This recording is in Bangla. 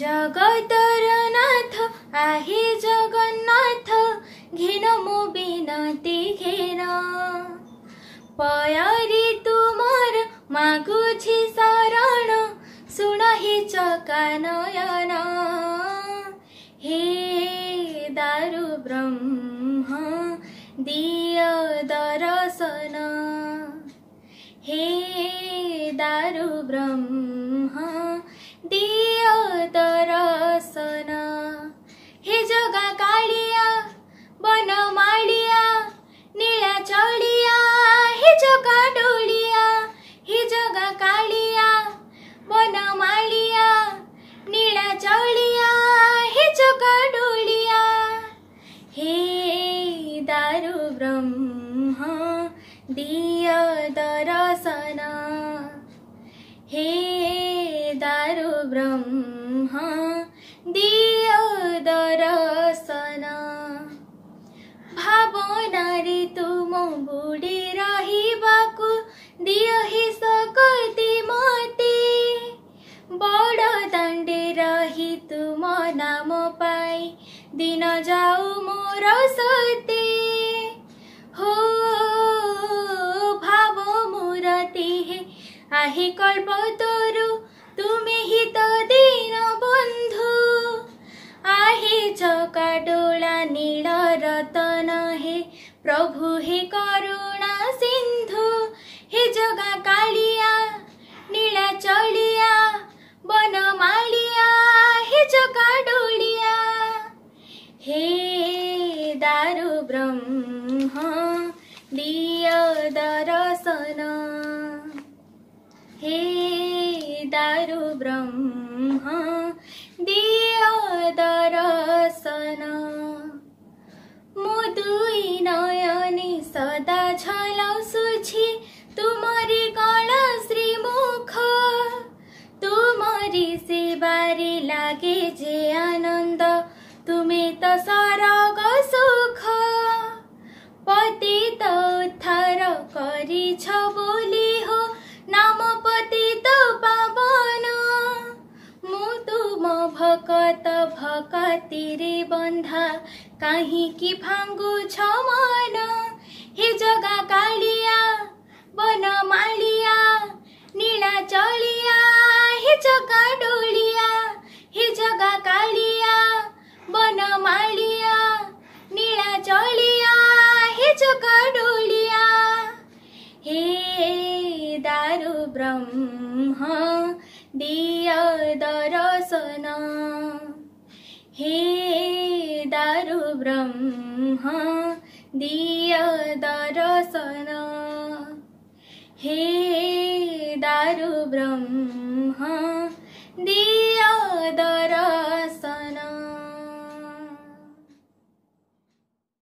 জগদরনাথ আহে জগন্নাথ ঘেন মো বিনতি ঘেন পয়ারি তুমর মাগুছি শরণ শুণ হে চকানয়ন হে দারু ব্রহ্ম দিয় দর্শন হে দারু ব্রহ্ম দিয় दारु ब्रह्मा दियादरासना हे दारु ब्रह्मा दियादरासना भावनारी तुमो बुड़ी रही बाकु दियो ही सकती माती बड़ो दंडे रही तुमो नामो पाई दिन जाऊ मोर सती तो तुम्ही बंधू आहे चकाडूला डोळा नी रतन हे प्रभु हे करुणा सिंधू हे जगा चळिया बन माळिया हे जग डोलिया डोळिया हे दारु ब्रह्म दिय दरसना हे दारु ब्रह्मा दिय दरसन মুদুই নয়নে সদা ঝলাও সুঝি তোমারি কলা শ্রীমুখ তোমারি সেবারে লাগে যে আনন্দ তুমি তো সরগ সুখ পতিত উদ্ধার করিছ ତୁମ ଭକତ ଭକତିରେ ବନ୍ଧା କାହିଁକି ଭାଙ୍ଗୁଛ ମନ ହେ ଜଗା କାଳିଆ ବନମାଳିଆ ନୀଳାଚଳିଆ ହେ ଜଗା ଡୋଳିଆ ହେ ଜଗା କାଳିଆ ବନମାଳିଆ ନୀଳାଚଳିଆ ହେ ଜଗା ଡୋଳିଆ ହେ ଦାରୁ ବ୍ରହ୍ମ दिया दर्शन हे दारु ब्रह्म दिया दर्शन हे दारु ब्रह्म दिया दर्शन